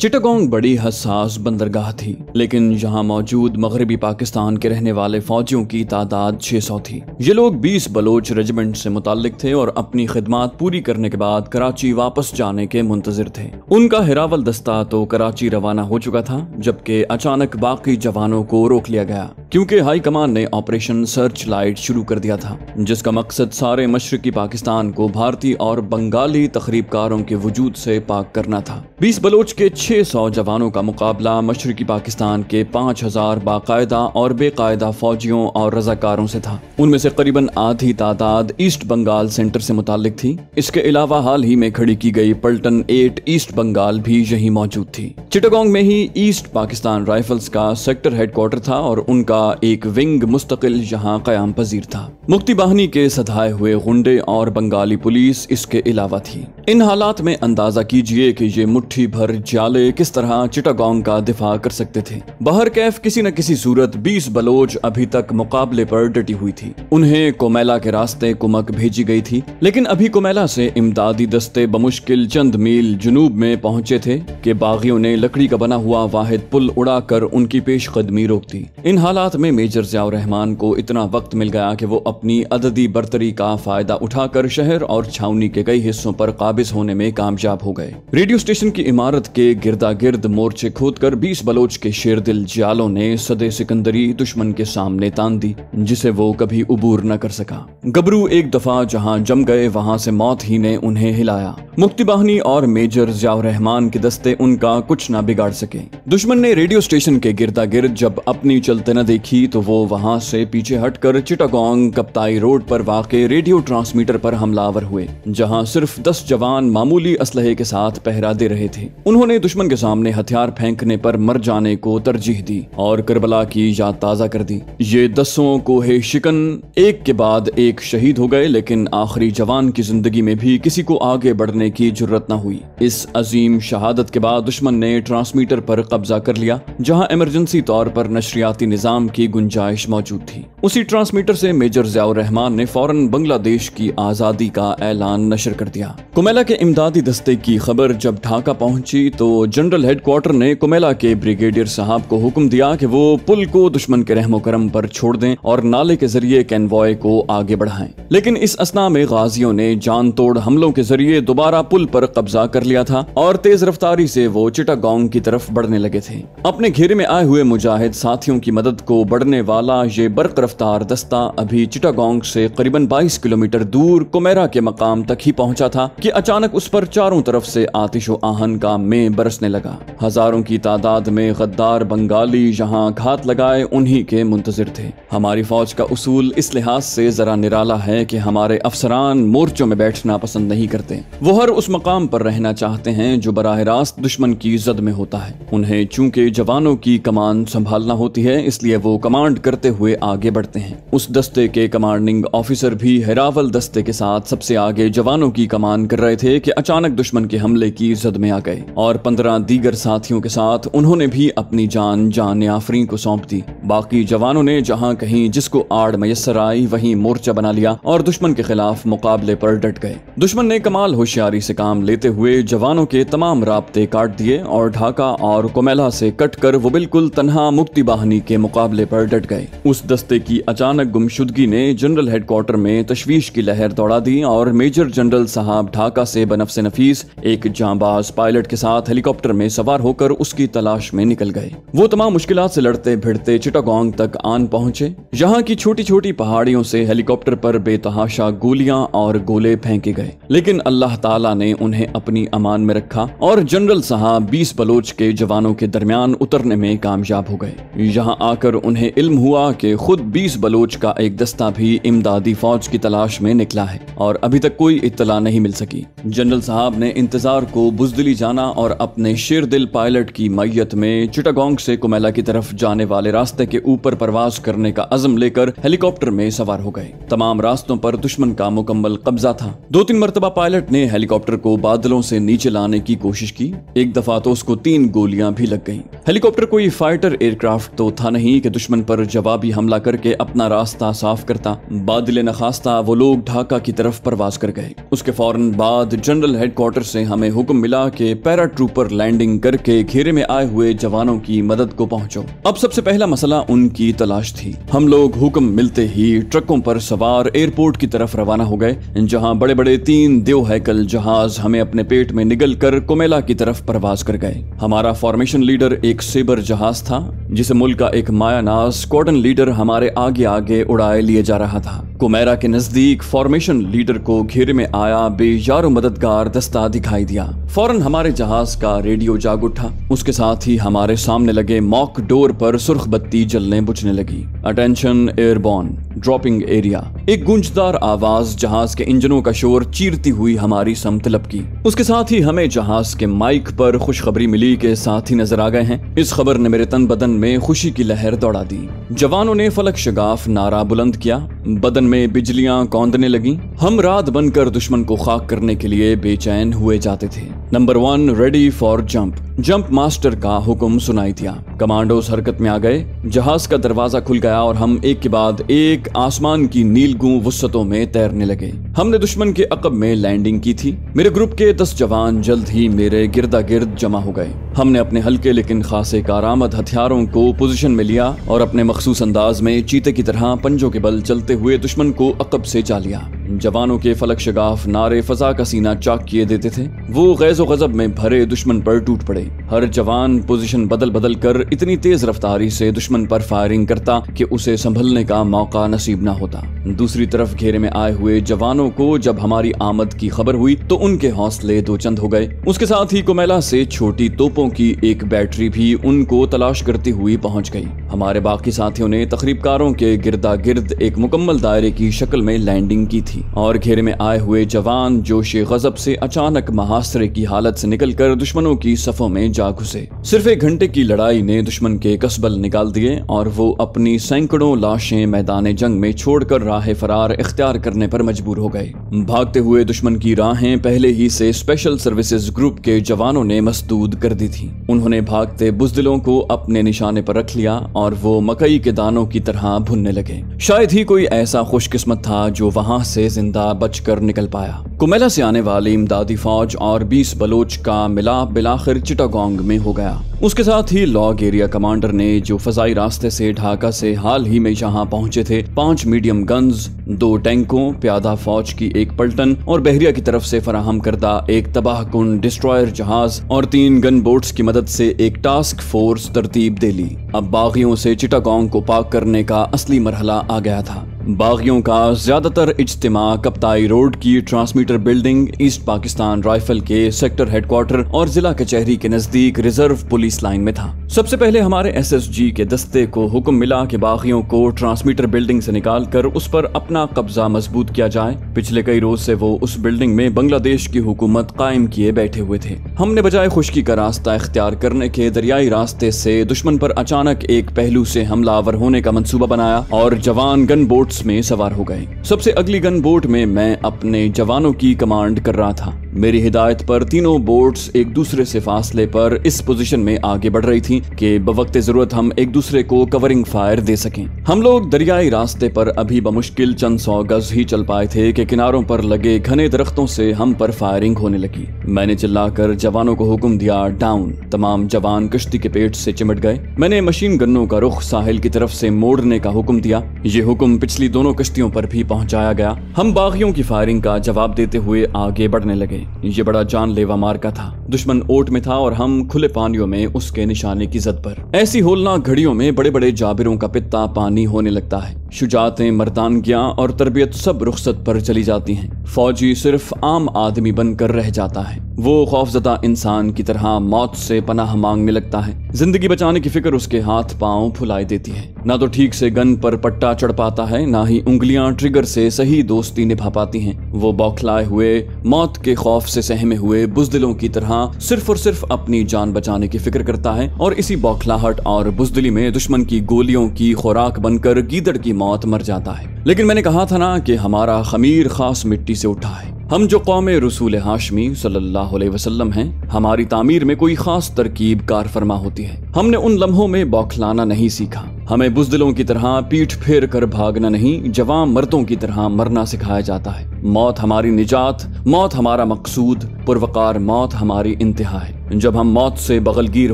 चिटगोंग बड़ी हसास बंदरगाह थी लेकिन यहाँ मौजूद मगरबी पाकिस्तान के रहने वाले फौजियों की तादाद 600 थी ये लोग 20 बलोच रेजिमेंट से मुतालिक थे और अपनी खिदमत पूरी करने के बाद कराची वापस जाने के मुंतजर थे उनका हिरावल दस्ता तो कराची रवाना हो चुका था जबकि अचानक बाकी जवानों को रोक लिया गया क्योंकि हाईकमान ने ऑपरेशन सर्च लाइट शुरू कर दिया था जिसका मकसद सारे मशरकी पाकिस्तान को भारतीय और बंगाली तकरीबकारों के वजूद से पाक करना था बीस बलोच के छः सौ जवानों का मुकाबला मशरकी पाकिस्तान के पाँच हजार बाकायदा और बेकायदा फौजियों और रजाकारों से था उनमें से करीबन आधी तादाद ईस्ट बंगाल सेंटर से मुतालिक थी इसके अलावा हाल ही में खड़ी की गई पल्टन एट ईस्ट बंगाल भी यही मौजूद थी चिटागोंग में ही ईस्ट पाकिस्तान राइफल्स का सेक्टर हेडक्वार्टर था और उनका एक विंग मुस्तकिल यहाँ क्याम पजीर था मुक्ति बाहनी के सधाए हुए गुंडे और बंगाली पुलिस इसके अलावा थी इन हालात में अंदाजा कीजिए कि ये मुठ्ठी भर जाले हमले किस तरह चिटागोंग का दिफा कर सकते थे बाहर कैफ किसी न किसी सूरत बीस बलोच अभी तक मुकाबले पर डटी हुई थी उन्हें कोमेला के रास्ते कुमक भेजी गई थी लेकिन अभी कोमेला से इमदादी दस्ते बमुश्किल चंद मील जुनूब में पहुंचे थे कि बागियों ने लकड़ी का बना हुआ वाहिद पुल उड़ाकर उनकी पेश कदमी रोक दी इन हालात में मेजर जियाउर रहमान को इतना वक्त मिल गया की वो अपनी अददी बर्तरी का फायदा उठाकर शहर और छावनी के कई हिस्सों पर काबिज होने में कामयाब हो गए रेडियो स्टेशन की इमारत के गिरदा गिर्द मोर्चे कर बीस बलोच के शेर दिल जालों ने सदे सिकंदरी दुश्मन के सामने तान दी जिसे वो कभी उबूर न कर सका गबरू एक दफा जहाँ जम गए वहाँ से मौत ही ने उन्हें हिलाया मुक्ति बाहनी और मेजर जियाउर रहमान के दस्ते उनका कुछ ना बिगाड़ सके दुश्मन ने रेडियो स्टेशन के गिरदा गिर्द जब अपनी चलते न देखी तो वो वहाँ से पीछे हटकर चिटागोंग कप्ताई रोड पर वाके रेडियो ट्रांसमीटर पर हमलावर हुए जहाँ सिर्फ दस जवान मामूली असलहे के साथ पहरा दे रहे थे उन्होंने दुश्मन दुश्मन के सामने हथियार फेंकने पर मर जाने को तरजीह दी और करबला की याद ताजा कर दी ये दसों कोहे शिकन एक के बाद एक शहीद हो गए लेकिन आखिरी जवान की जिंदगी में भी किसी को आगे बढ़ने की जरूरत न हुई इस अजीम शहादत के बाद दुश्मन ने ट्रांसमीटर पर कब्जा कर लिया जहाँ इमरजेंसी तौर पर नशरियाती निजाम की गुंजाइश मौजूद थी उसी ट्रांसमीटर से मेजर जियाउर रहमान ने फौरन बांग्लादेश की आजादी का ऐलान नशर कर दिया कुमेला के इमदादी दस्ते की खबर जब ढाका पहुंची तो जनरल हेडक्वार्टर ने कुमेला के ब्रिगेडियर साहब को हुक्म दिया कि वो पुल को दुश्मन के रहमो करम पर छोड़ दें और नाले के जरिए कैनवॉय को आगे बढ़ाएं लेकिन इस असना में गाजियों ने जान तोड़ हमलों के जरिए दोबारा पुल पर कब्जा कर लिया था और तेज रफ्तारी से वो चिटागोंग की तरफ बढ़ने लगे थे अपने घेरे में आए हुए मुजाहिद साथियों की मदद को बढ़ने वाला ये बर्क रफ्तार दस्ता अभी चिटागोंग से करीबन बाईस किलोमीटर दूर कुमेरा के मकाम तक ही पहुंचा था कि अचानक उस पर चारों तरफ से आतिशो आहन का मे बरस बरसने लगा हजारों की तादाद में गद्दार बंगाली जहां घात लगाए उन्हीं के मुंतजर थे हमारी फौज का उसूल इस लिहाज से जरा निराला है कि हमारे अफसरान मोर्चों में बैठना पसंद नहीं करते वो हर उस मकाम पर रहना चाहते हैं जो बराह रास्त दुश्मन की जद में होता है उन्हें चूंकि जवानों की कमान संभालना होती है इसलिए वो कमांड करते हुए आगे बढ़ते हैं उस दस्ते के कमांडिंग ऑफिसर भी हेरावल दस्ते के साथ सबसे आगे जवानों की कमान कर रहे थे कि अचानक दुश्मन के हमले की जद में आ गए और पंद्रह तरह दीगर साथियों के साथ उन्होंने भी अपनी जान जान आफरी को सौंप दी बाकी जवानों ने जहाँ कहीं जिसको आड़ मैसर आई वहीं मोर्चा बना लिया और दुश्मन के खिलाफ मुकाबले पर डट गए दुश्मन ने कमाल होशियारी से काम लेते हुए जवानों के तमाम रबते काट दिए और ढाका और कोमेला से कट कर वो बिल्कुल तनहा मुक्ति बाहनी के मुकाबले पर डट गए उस दस्ते की अचानक गुमशुदगी ने जनरल हेडक्वार्टर में तशवीश की लहर दौड़ा दी और मेजर जनरल साहब ढाका से बनफ से नफीस एक जांबाज पायलट के साथ हेलीकॉप्टर हेलीकॉप्टर में सवार होकर उसकी तलाश में निकल गए वो तमाम मुश्किल से लड़ते भिड़ते चिटागोंग तक आन पहुंचे यहाँ की छोटी छोटी पहाड़ियों से हेलीकॉप्टर पर बेतहाशा गोलियां और गोले फेंके गए लेकिन अल्लाह ताला ने उन्हें अपनी अमान में रखा और जनरल साहब बीस बलोच के जवानों के दरमियान उतरने में कामयाब हो गए यहाँ आकर उन्हें इल्म हुआ कि खुद बीस बलोच का एक दस्ता भी इमदादी फौज की तलाश में निकला है और अभी तक कोई इतला नहीं मिल सकी जनरल साहब ने इंतजार को बुजदली जाना और अपने अपने दिल पायलट की मैयत में चिटागोंग से कुमेला की तरफ जाने वाले रास्ते के ऊपर प्रवास करने का अजम लेकर हेलीकॉप्टर में सवार हो गए तमाम रास्तों पर दुश्मन का मुकम्मल कब्जा था दो तीन मरतबा पायलट ने हेलीकॉप्टर को बादलों से नीचे लाने की कोशिश की एक दफा तो उसको तीन गोलियां भी लग गई हेलीकॉप्टर कोई फाइटर एयरक्राफ्ट तो था नहीं की दुश्मन पर जवाबी हमला करके अपना रास्ता साफ करता बादल नखास्ता वो लोग ढाका की तरफ प्रवास कर गए उसके फौरन बाद जनरल हेडक्वार्टर से हमें हुक्म मिला के पैरा ट्रूपर लैंडिंग करके घेरे में आए हुए जवानों की मदद को पहुंचो अब सबसे पहला मसला उनकी तलाश थी हम लोग हुक्म मिलते ही ट्रकों पर सवार एयरपोर्ट की तरफ रवाना हो गए जहां बड़े बड़े तीन देव हैकल जहाज हमें अपने पेट में निगल कर कोमेला की तरफ प्रवास कर गए हमारा फॉर्मेशन लीडर एक सेबर जहाज था जिसे मुल्क का एक मायानाज स्क्वाडन लीडर हमारे आगे आगे उड़ाए लिए जा रहा था कुमेरा के नजदीक फॉर्मेशन लीडर को घेरे में आया बेजारो मददगार दस्ता दिखाई दिया फौरन हमारे जहाज का का रेडियो जाग उठा उसके साथ ही हमारे सामने लगे मॉक डोर पर सुर्ख बत्ती जलने बुझने लगी अटेंशन एयरबॉन ड्रॉपिंग एरिया एक गुंजदार आवाज जहाज के इंजनों का शोर चीरती हुई हमारी समतलब की उसके साथ ही हमें जहाज के माइक पर खुशखबरी मिली के साथ ही नजर आ गए हैं इस खबर ने मेरे तन बदन में खुशी की लहर दौड़ा दी जवानों ने फलक शगाफ नारा बुलंद किया बदन में बिजलियां कौंदने लगी हम रात बनकर दुश्मन को खाक करने के लिए बेचैन हुए जाते थे number one ready for jump jump master का हुक्म सुनाई दिया कमांडोज हरकत में आ गए जहाज का दरवाजा खुल गया और हम एक के बाद एक आसमान की नीलगू वसतों में तैरने लगे हमने दुश्मन के अकब में लैंडिंग की थी मेरे ग्रुप के दस जवान जल्द ही मेरे गिरदा गिर्द जमा हो गए हमने अपने हल्के लेकिन खासे कारामद हथियारों को पोजीशन में लिया और अपने मखसूस अंदाज में चीते की तरह पंजों के बल चलते हुए दुश्मन को अकब से जा लिया जवानों के फलक शगाफ नारे फजा का सीना चाक किए देते थे वो गैजो गजब में भरे दुश्मन पर टूट पड़े हर जवान पोजीशन बदल बदल कर इतनी तेज रफ्तारी से दुश्मन पर फायरिंग करता कि उसे संभलने का मौका न नसीब ना होता दूसरी तरफ घेरे में आए हुए जवानों को जब हमारी आमद की खबर हुई तो उनके हौसले दो चंद हो गए उसके साथ ही कोमेला से छोटी तोपों की एक बैटरी भी उनको तलाश करती हुई पहुंच गई हमारे बाकी साथियों ने तकरीबकारों के गिरदा गिर्द एक मुकम्मल दायरे की शक्ल में लैंडिंग की थी और घेरे में आए हुए जवान जोश गजब से अचानक महासरे की हालत से निकलकर दुश्मनों की सफों में जा घुसे सिर्फ एक घंटे की लड़ाई ने दुश्मन के कसबल निकाल दिए और वो अपनी सैकड़ों लाशें मैदान जंग में छोड़कर राह फरार इख्तियार करने पर मजबूर हो गए भागते हुए दुश्मन की राहें पहले ही से स्पेशल सर्विसेज ग्रुप के जवानों ने मसदूद कर दी थी उन्होंने भागते बुजदिलों को अपने निशाने पर रख लिया और वो मकई के दानों की तरह भुनने लगे शायद ही कोई ऐसा खुशकिस्मत था जो वहां से जिंदा बचकर निकल पाया कुमेला से आने वाली इमदादी फौज और बीस बलोच का मिलाप बिलाखिर चिटागोंग में हो गया उसके साथ ही लॉग एरिया कमांडर ने जो फजाई रास्ते से ढाका से हाल ही में यहाँ पहुंचे थे पांच मीडियम गन गन्स दो टैंकों प्यादा फौज की एक पलटन और बहरिया की तरफ से फराहम करदा एक तबाह कुन डिस्ट्रॉयर जहाज और तीन गन बोट्स की मदद से एक टास्क फोर्स तरतीब दे ली अब बागियों से चिटागोंग को पाक करने का असली मरहला आ गया था बागियों का ज्यादातर इज्तम कप्ताई रोड की transmitter building East Pakistan rifle के सेक्टर हेडक्वार्टर और जिला कचहरी के, के नजदीक रिजर्व पुलिस लाइन में था सबसे पहले हमारे एस एस जी के दस्ते को हुक्म मिला कि बागियों को ट्रांसमीटर बिल्डिंग से निकाल कर उस पर अपना कब्जा मजबूत किया जाए पिछले कई रोज से वो उस बिल्डिंग में बांग्लादेश की हुकूमत कायम किए बैठे हुए थे हमने बजाय खुशकी का रास्ता इख्तियार करने के दरियाई रास्ते से दुश्मन पर अचानक अचानक एक पहलू से हमलावर होने का मंसूबा बनाया और जवान गन बोट्स में सवार हो गए सबसे अगली गन बोट में मैं अपने जवानों की कमांड कर रहा था मेरी हिदायत पर तीनों बोट्स एक दूसरे से फासले पर इस पोजीशन में आगे बढ़ रही थी कि बवक्त जरूरत हम एक दूसरे को कवरिंग फायर दे सकें हम लोग दरियाई रास्ते पर अभी बमुश्किल चंद सौ गज ही चल पाए थे कि किनारों पर लगे घने दरख्तों से हम पर फायरिंग होने लगी मैंने चिल्लाकर जवानों को हुक्म दिया डाउन तमाम जवान कश्ती के पेट से चिमट गए मैंने मशीन गन्नों का रुख साहिल की तरफ से मोड़ने का हुक्म दिया ये हुक्म पिछली दोनों कश्तियों पर भी पहुंचाया गया हम बागियों की फायरिंग का जवाब देते हुए आगे बढ़ने लगे ये बड़ा जानलेवा का था दुश्मन ओट में था और हम खुले पानियों में उसके निशाने की जद पर ऐसी होलना घड़ियों में बड़े बड़े जाबिरों का पिता पानी होने लगता है शुजातें मर्दानगियां और तरबियत सब रुखसत पर चली जाती हैं फौजी सिर्फ आम आदमी बनकर रह जाता है वो खौफजदा इंसान की तरह मौत से पनाह मांगने लगता है जिंदगी बचाने की फिक्र उसके हाथ पांव फुलाई देती है ना तो ठीक से गन पर पट्टा चढ़ पाता है ना ही उंगलियां ट्रिगर से सही दोस्ती निभा पाती हैं वो बौखलाए हुए मौत के खौफ खौफ से सहमे हुए बुजदिलों की तरह सिर्फ और सिर्फ अपनी जान बचाने की फिक्र करता है और इसी बौखलाहट और बुजदिली में दुश्मन की गोलियों की खुराक बनकर गीदड़ की मौत मर जाता है लेकिन मैंने कहा था ना कि हमारा खमीर खास मिट्टी से उठा है हम जो कौम रसूल हाशमी सल्लल्लाहु अलैहि वसल्लम हैं हमारी तामीर में कोई खास तरकीब कार फरमा होती है हमने उन लम्हों में बौखलाना नहीं सीखा हमें बुजदिलों की तरह पीठ फेर कर भागना नहीं जवान मर्दों की तरह मरना सिखाया जाता है मौत हमारी निजात मौत हमारा मकसूद पुरवकार मौत हमारी इंतहा है जब हम मौत से बगलगीर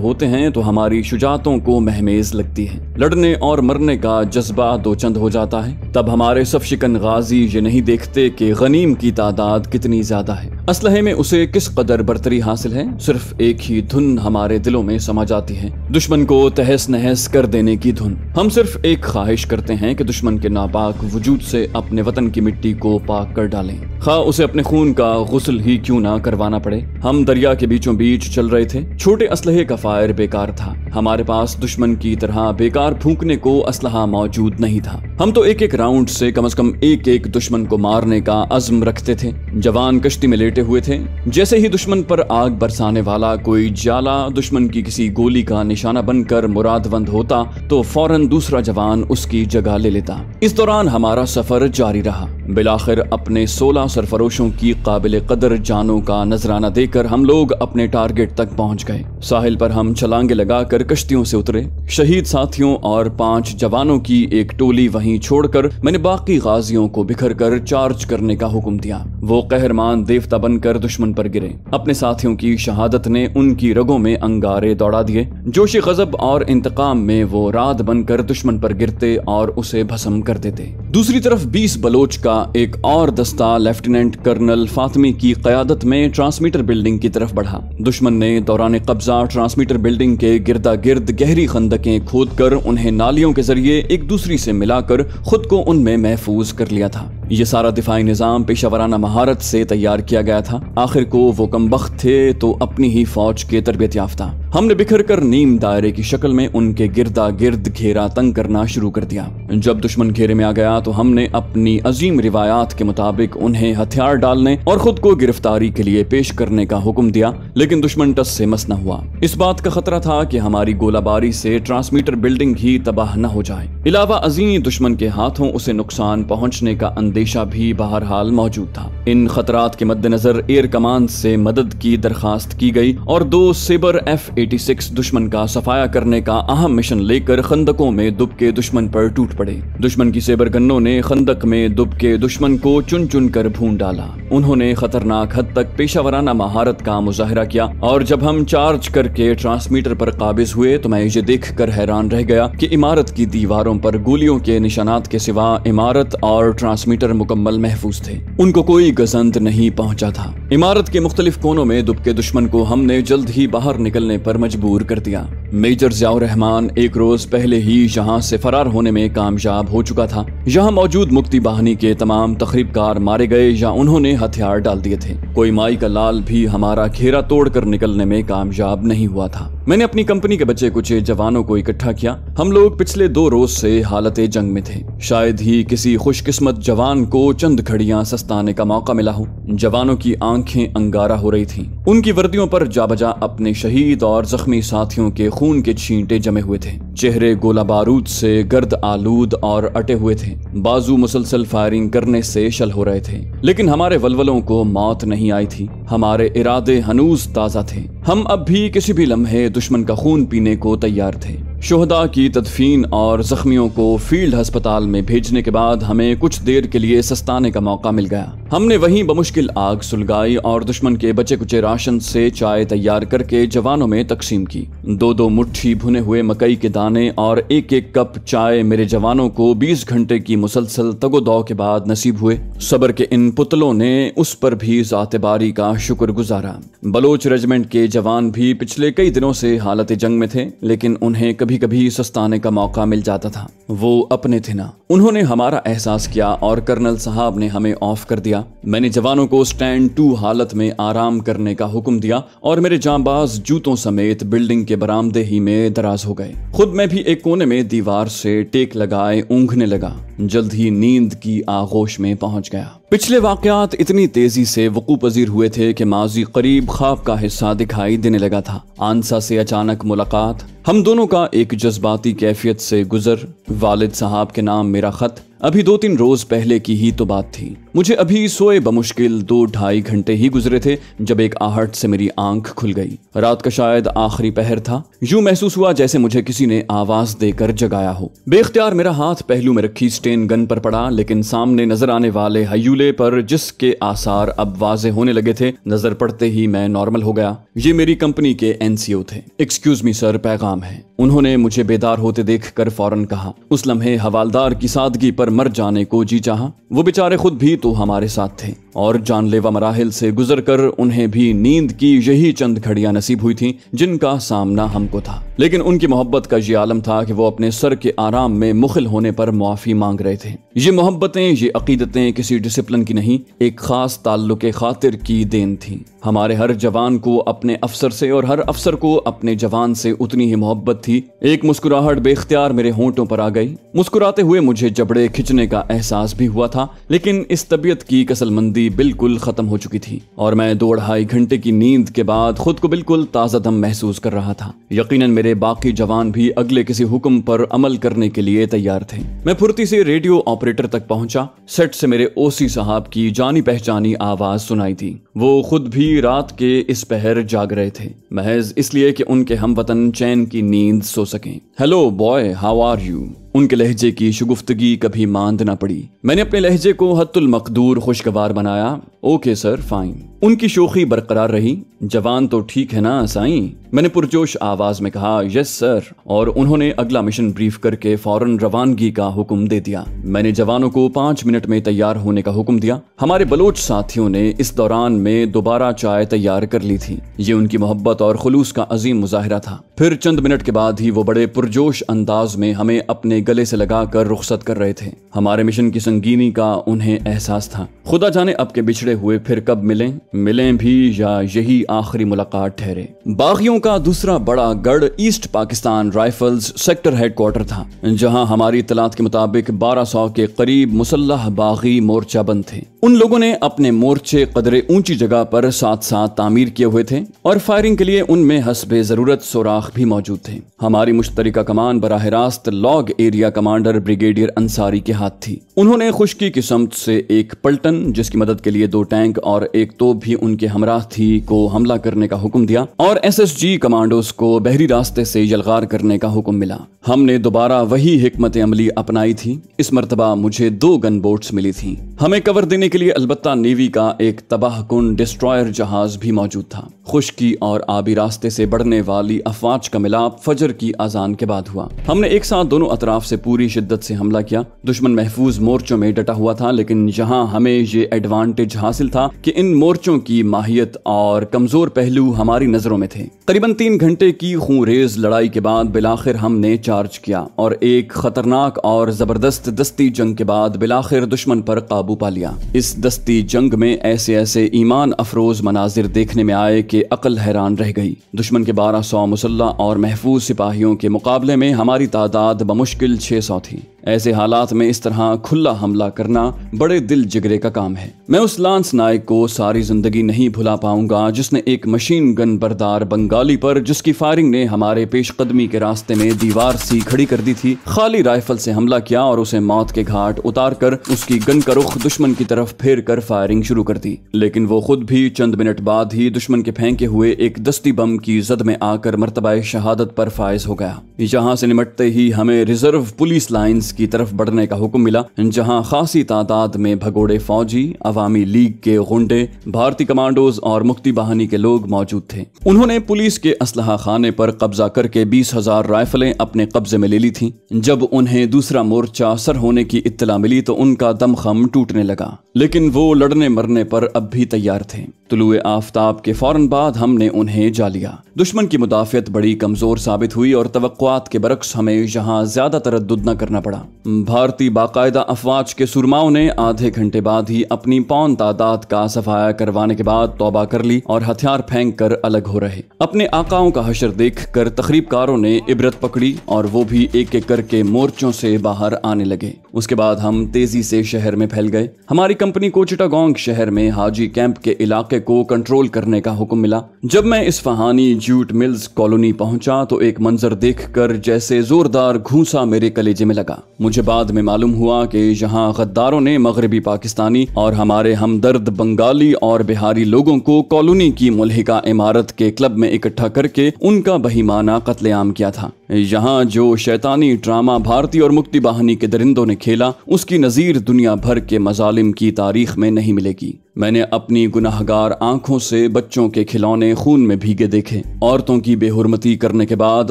होते हैं तो हमारी शुजातों को महमेज लगती है लड़ने और मरने का जज्बा दो चंद हो जाता है तब हमारे सब शिकन गाजी ये नहीं देखते कि गनीम की तादाद कितनी ज्यादा है असलहे में उसे किस कदर बर्तरी हासिल है सिर्फ एक ही धुन हमारे दिलों में समा जाती है दुश्मन को तहस नहस कर देने की धुन हम सिर्फ एक ख्वाहिश करते हैं कि दुश्मन के नापाक वजूद से अपने वतन की मिट्टी को पाक कर डालें खा उसे अपने खून का गुसल ही क्यों ना करवाना पड़े हम दरिया के बीचों बीच चल रहे थे छोटे असलहे का फायर बेकार था हमारे पास दुश्मन की तरह बेकार फूकने को असलहा मौजूद नहीं था हम तो एक एक राउंड से कम अज कम एक एक दुश्मन को मारने का अजम रखते थे जवान कश्ती में लेटे हुए थे जैसे ही दुश्मन पर आग बरसाने वाला कोई जाला दुश्मन की किसी गोली का निशाना बनकर मुरादबंद होता तो फौरन दूसरा जवान उसकी जगह ले लेता इस दौरान हमारा सफर जारी रहा बिलाखिर अपने 16 सरफरोशों की काबिल कदर जानों का नजराना देकर हम लोग अपने टारगेट तक पहुंच गए साहिल पर हम छलांगे लगाकर कश्तियों से उतरे शहीद साथियों और पांच जवानों की एक टोली वहीं छोड़कर मैंने बाकी गाजियों को बिखर कर चार्ज करने का हुक्म दिया वो कहरमान देवता बनकर दुश्मन पर गिरे अपने साथियों की शहादत ने उनकी रगों में अंगारे दौड़ा दिए जोशी गजब और इंतकाम में वो रात बनकर दुश्मन पर गिरते और उसे भस्म कर देते दूसरी तरफ बीस बलोच का एक और दस्ता लेफ्टिनेंट कर्नल फातमी की क्यादत में ट्रांसमीटर बिल्डिंग की तरफ बढ़ा दुश्मन ने दौरान कब्जा ट्रांसमीटर बिल्डिंग के गिरदा गिर्द गहरी खंदकें खोद कर उन्हें नालियों के जरिए एक दूसरी से मिलाकर खुद को उनमें महफूज कर लिया था ये सारा दिफाई निज़ाम पेशावराना महारत से तैयार किया गया था आखिर को वो कम थे तो अपनी ही फौज के तरबियत याफ्ता हमने बिखर कर नीम दायरे की शक्ल में उनके गिरदा गिर्द घेरा तंग करना शुरू कर दिया जब दुश्मन घेरे में आ गया तो हमने अपनी अजीम रिवायात के मुताबिक उन्हें हथियार डालने और खुद को गिरफ्तारी के लिए पेश करने का हुक्म दिया लेकिन दुश्मन टस से मस न हुआ इस बात का खतरा था कि हमारी गोलाबारी से ट्रांसमीटर बिल्डिंग ही तबाह न हो जाए इलावा अजीम दुश्मन के हाथों उसे नुकसान पहुँचने का अंदेशा भी हाल मौजूद था इन खतरात के मद्देनजर एयर कमान से मदद की दरखास्त की गई और दो सेबर एफ 86 दुश्मन का सफाया करने का अहम मिशन लेकर खंदकों में दुबके दुश्मन पर टूट पड़े दुश्मन की सेबर गन्नों ने खंदक में दुबके दुश्मन को चुन चुन कर भून डाला उन्होंने खतरनाक हद तक पेशावराना महारत का मुजाहरा किया और जब हम चार्ज करके ट्रांसमीटर पर काबिज हुए तो मैं ये देख कर हैरान रह गया कि इमारत की दीवारों पर गोलियों के निशानात के सिवा इमारत और ट्रांसमीटर मुकम्मल महफूज थे उनको कोई गजंद नहीं पहुंचा था इमारत के मुख्तलिफ कोनों में दुबके दुश्मन को हमने जल्द ही बाहर निकलने पर पर मजबूर कर दिया मेजर जियाउ रहमान एक रोज पहले ही यहाँ से फरार होने में कामयाब हो चुका था यहाँ मौजूद मुक्ति बहानी के तमाम तकरीबकार मारे गए या उन्होंने हथियार डाल दिए थे कोई माई का लाल भी हमारा घेरा तोड़ कर निकलने में कामयाब नहीं हुआ था मैंने अपनी कंपनी के बचे कुछ जवानों को इकट्ठा किया हम लोग पिछले दो रोज से हालत जंग में थे शायद ही किसी खुशकिस्मत जवान को चंद घड़ियां सस्ताने का मौका मिला हो जवानों की आंखें अंगारा हो रही थीं। उनकी वर्दियों पर जाबजा अपने शहीद और जख्मी साथियों के खून के छींटे जमे हुए थे चेहरे गोला बारूद से गर्द आलूद और अटे हुए थे बाजू मुसलसल फायरिंग करने से शल हो रहे थे लेकिन हमारे वलवलों को मौत नहीं आई थी हमारे इरादे हनूज ताज़ा थे हम अब भी किसी भी लम्हे दुश्मन का खून पीने को तैयार थे शोहदा की तदफीन और जख्मियों को फील्ड अस्पताल में भेजने के बाद हमें कुछ देर के लिए सस्ताने का मौका मिल गया हमने वहीं बमुश्किल आग सुलगाई और दुश्मन के बचे कुचे राशन से चाय तैयार करके जवानों में तकसीम की दो दो मुट्ठी भुने हुए मकई के दाने और एक एक कप चाय मेरे जवानों को 20 घंटे की मुसलसल तगोदौ के बाद नसीब हुए सबर के इन पुतलों ने उस पर भी जातबारी का शुक्र गुजारा बलोच रेजिमेंट के जवान भी पिछले कई दिनों से हालत जंग में थे लेकिन उन्हें कभी कभी कभी सस्ताने का मौका मिल जाता था वो अपने थे ना उन्होंने हमारा एहसास किया और कर्नल साहब ने हमें ऑफ कर दिया मैंने जवानों को स्टैंड टू हालत में आराम करने का हुक्म दिया और मेरे जांबाज जूतों समेत बिल्डिंग के बरामदे ही में दराज हो गए खुद मैं भी एक कोने में दीवार से टेक लगाए ऊंघने लगा जल्द ही नींद की आगोश में पहुंच गया पिछले वाकयात इतनी तेजी से वकू पजीर हुए थे कि माजी करीब खाब का हिस्सा दिखाई देने लगा था आंसा से अचानक मुलाकात हम दोनों का एक जज्बाती कैफियत से गुज़र वालिद साहब के नाम मेरा ख़त अभी दो तीन रोज पहले की ही तो बात थी मुझे अभी सोए बमुश्किल दो ढाई घंटे ही गुजरे थे जब एक आहट से मेरी आंख खुल गई रात का शायद आखिरी पहर था यूं महसूस हुआ जैसे मुझे किसी ने आवाज देकर जगाया हो बेख्तियार मेरा हाथ पहलू में रखी स्टेन गन पर पड़ा लेकिन सामने नजर आने वाले हयूले पर जिसके आसार अब वाजे होने लगे थे नजर पड़ते ही मैं नॉर्मल हो गया ये मेरी कंपनी के एनसीओ थे एक्सक्यूज मी सर पैगाम है उन्होंने मुझे बेदार होते देख कर फौरन कहा उस लम्हे हवालदार की सादगी पर मर जाने को जी चाहा वो बेचारे खुद भी तो हमारे साथ थे और जानलेवा मराहल से गुजरकर उन्हें भी नींद की यही चंद घड़ियां नसीब हुई थीं जिनका सामना हमको था लेकिन उनकी मोहब्बत का ये आलम था कि वो अपने सर के आराम में मुखिल होने पर मुआफ़ी मांग रहे थे ये मोहब्बतें ये अकीदतें किसी डिसिप्लिन की नहीं एक खास ताल्लुक खातिर की देन थी हमारे हर जवान को अपने अफसर से और हर अफसर को अपने जवान से उतनी ही मोहब्बत थी एक मुस्कुराहट बेख्तियार मेरे होंठों पर आ गई मुस्कुराते हुए मुझे जबड़े खिंचने का एहसास भी हुआ था लेकिन इस तबीयत की कसलमंदी शक्ति बिल्कुल खत्म हो चुकी थी और मैं दो ढाई घंटे की नींद के बाद खुद को बिल्कुल ताज़ा दम महसूस कर रहा था यकीनन मेरे बाकी जवान भी अगले किसी हुक्म पर अमल करने के लिए तैयार थे मैं फुर्ती से रेडियो ऑपरेटर तक पहुंचा सेट से मेरे ओसी साहब की जानी पहचानी आवाज सुनाई थी वो खुद भी रात के इस पहर जाग रहे थे महज इसलिए कि उनके हम वतन चैन की नींद सो सकें hello boy how are you उनके लहजे की शगुफ्तगी कभी मांद ना पड़ी मैंने अपने लहजे को हतुल मकदूर खुशगवार बनाया ओके सर फाइन उनकी शोखी बरकरार रही जवान तो ठीक है ना साई मैंने पुरजोश आवाज में कहा यस सर और उन्होंने अगला मिशन ब्रीफ करके फौरन रवानगी का हुक्म दे दिया मैंने जवानों को पांच मिनट में तैयार होने का हुक्म दिया हमारे बलोच साथियों ने इस दौरान में दोबारा चाय तैयार कर ली थी ये उनकी मोहब्बत और खुलूस का अजीम मुजाहरा था फिर चंद मिनट के बाद ही वो बड़े पुरजोश अंदाज में हमें अपने गले से लगा कर रुख्सत कर रहे थे हमारे मिशन की संगीनी का उन्हें एहसास था खुदा जाने अब के बिछड़े करते हुए फिर कब मिलें मिलें भी या यही आखिरी मुलाकात ठहरे बागियों का दूसरा बड़ा गढ़ East Pakistan rifles sector headquarter था जहां हमारी इतलात के मुताबिक 1200 के करीब मुसल्ह बागी मोर्चा बंद थे उन लोगों ने अपने मोर्चे कदरे ऊंची जगह पर साथ साथ तामीर किए हुए थे और फायरिंग के लिए उनमें हसब जरूरत सोराख भी मौजूद थे हमारी मुश्तरका कमान बरह रास्त log area commander brigadier Ansari के हाथ थी उन्होंने खुशकी की समत से एक पलटन जिसकी मदद के लिए दो टैंक और एक तोप भी उनके हमरा थी को हमला करने का हुक्म दिया और एसएसजी कमांडो को बहरी रास्ते से यलगार करने का हुक्म मिला हमने दोबारा वही हमत अमली अपनाई थी इस मरतबा मुझे दो गन बोट्स मिली थी हमें कवर देने के लिए अलबत् नेवी का एक तबाहकुन डिस्ट्रॉयर जहाज भी मौजूद था खुश्की और आबी रास्ते से बढ़ने वाली अफवाज का मिलाप फजर की आजान के बाद हुआ हमने एक साथ दोनों अतराफ से पूरी शिद्दत से हमला किया दुश्मन महफूज मोर्चों में डटा हुआ था लेकिन यहाँ हमें ये एडवांटेज हासिल हासिल था कि इन मोर्चों की माहियत और कमजोर पहलू हमारी नजरों में थे करीबन तीन घंटे की खूरेज लड़ाई के बाद बिलाखिर हमने चार्ज किया और एक खतरनाक और जबरदस्त दस्ती जंग के बाद बिलाखिर दुश्मन पर काबू पा लिया इस दस्ती जंग में ऐसे ऐसे ईमान अफरोज मनाजिर देखने में आए कि अकल हैरान रह गई दुश्मन के बारह सौ मुसल्ला और महफूज सिपाहियों के मुकाबले में हमारी तादाद बमुश्किल छह सौ थी ऐसे हालात में इस तरह खुला हमला करना बड़े दिल जिगरे का काम है मैं उस लांस नायक को सारी जिंदगी नहीं भुला पाऊंगा जिसने एक मशीन गन बरदार बंगाली पर जिसकी फायरिंग ने हमारे पेशकदमी के रास्ते में दीवार सी खड़ी कर दी थी खाली राइफल से हमला किया और उसे मौत के घाट उतार कर उसकी गन का रुख दुश्मन की तरफ फेर कर फायरिंग शुरू कर दी लेकिन वो खुद भी चंद मिनट बाद ही दुश्मन के फेंके हुए एक दस्ती बम की जद में आकर मरतबा शहादत पर फायज हो गया यहाँ से निमटते ही हमें रिजर्व पुलिस लाइन्स की तरफ बढ़ने का हुक्म मिला जहां खासी तादाद में भगोड़े फौजी अवामी लीग के गुंडे भारतीय कमांडोज और मुक्ति बहानी के लोग मौजूद थे उन्होंने पुलिस के असल खाने पर कब्जा करके बीस हजार राइफलें अपने कब्जे में ले ली थी जब उन्हें दूसरा मोर्चा सर होने की इतला मिली तो उनका दमखम टूटने लगा लेकिन वो लड़ने मरने पर अब भी तैयार थे तुलुए आफ्ताब के फौरन बाद हमने उन्हें जा लिया दुश्मन की मुदाफियत बड़ी कमजोर साबित हुई और तवक्कुआत के बरक्स हमें यहाँ ज्यादा तरद न करना पड़ा भारतीय बाकायदा अफवाज के सुरमाओं ने आधे घंटे बाद ही अपनी पौन तादाद का सफाया करवाने के बाद तौबा कर ली और हथियार फेंक कर अलग हो रहे अपने आकाओं का हशर देख कर तकरीबकारों ने इबरत पकड़ी और वो भी एक एक करके मोर्चों से बाहर आने लगे उसके बाद हम तेजी से शहर में फैल गए हमारी कंपनी को चिटागोंग शहर में हाजी कैंप के इलाके को कंट्रोल करने का हुक्म मिला जब मैं इस फहानी जूट मिल्स कॉलोनी पहुंचा तो एक मंजर देख कर जैसे जोरदार घूसा मेरे कलेजे में लगा मुझे बाद में मालूम हुआ कि यहाँ गद्दारों ने मगरबी पाकिस्तानी और हमारे हमदर्द बंगाली और बिहारी लोगों को कॉलोनी की मुलहिका इमारत के क्लब में इकट्ठा करके उनका बहीमाना कत्लेआम किया था यहाँ जो शैतानी ड्रामा भारतीय और मुक्ति बाहनी के दरिंदों ने खेला उसकी नज़ीर दुनिया भर के मजालिम की तारीख में नहीं मिलेगी मैंने अपनी गुनाहगार आंखों से बच्चों के खिलौने खून में भीगे देखे औरतों की बेहरमती करने के बाद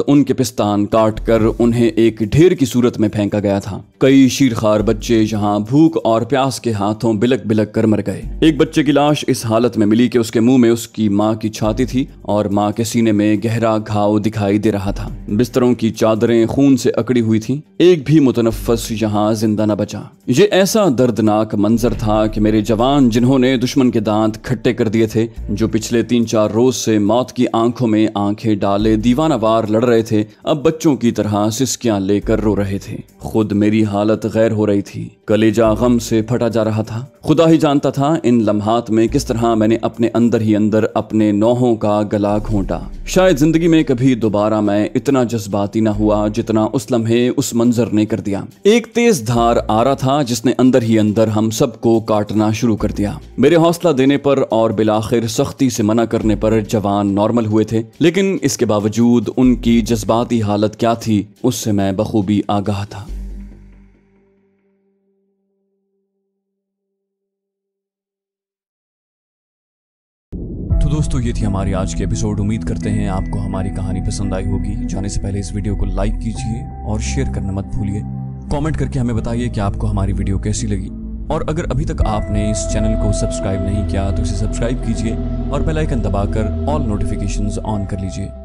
उनके पिस्तान काट कर उन्हें एक ढेर की सूरत में फेंका गया था कई शीरखार बच्चे यहाँ भूख और प्यास के हाथों बिलक बिलक कर मर गए एक बच्चे की लाश इस हालत में मिली कि उसके मुंह में उसकी माँ की छाती थी और माँ के सीने में गहरा घाव दिखाई दे रहा था बिस्तरों की चादरें खून से अकड़ी हुई थी एक भी मुतनफस यहाँ जिंदा न बचा ये ऐसा दर्दनाक मंजर था कि मेरे जवान जिन्होंने ने दुश्मन के दांत खट्टे कर दिए थे जो पिछले तीन चार रोज से मौत की आंखों में आंखें डाले दीवानावार लड़ रहे थे अब बच्चों की तरह सिस्कियां लेकर रो रहे थे खुद मेरी हालत गैर हो रही थी कलेजा गम से फटा जा रहा था खुदा ही जानता था इन लम्हात में किस तरह मैंने अपने अंदर ही अंदर अपने नौहों का गला घोंटा शायद जिंदगी में कभी दोबारा मैं इतना जज्बाती ना हुआ जितना उस लम्हे उस मंजर ने कर दिया एक तेज धार आ रहा था जिसने अंदर ही अंदर हम सबको काटना शुरू कर दिया मेरे हौसला देने पर और बिलाखिर सख्ती से मना करने पर जवान नॉर्मल हुए थे लेकिन इसके बावजूद उनकी जज्बाती हालत क्या थी उससे मैं बखूबी आगाह था दोस्तों ये थी हमारी आज की एपिसोड उम्मीद करते हैं आपको हमारी कहानी पसंद आई होगी जाने से पहले इस वीडियो को लाइक कीजिए और शेयर करना मत भूलिए कमेंट करके हमें बताइए कि आपको हमारी वीडियो कैसी लगी और अगर अभी तक आपने इस चैनल को सब्सक्राइब नहीं किया तो इसे सब्सक्राइब कीजिए और बेल आइकन दबाकर ऑल नोटिफिकेशंस ऑन कर लीजिए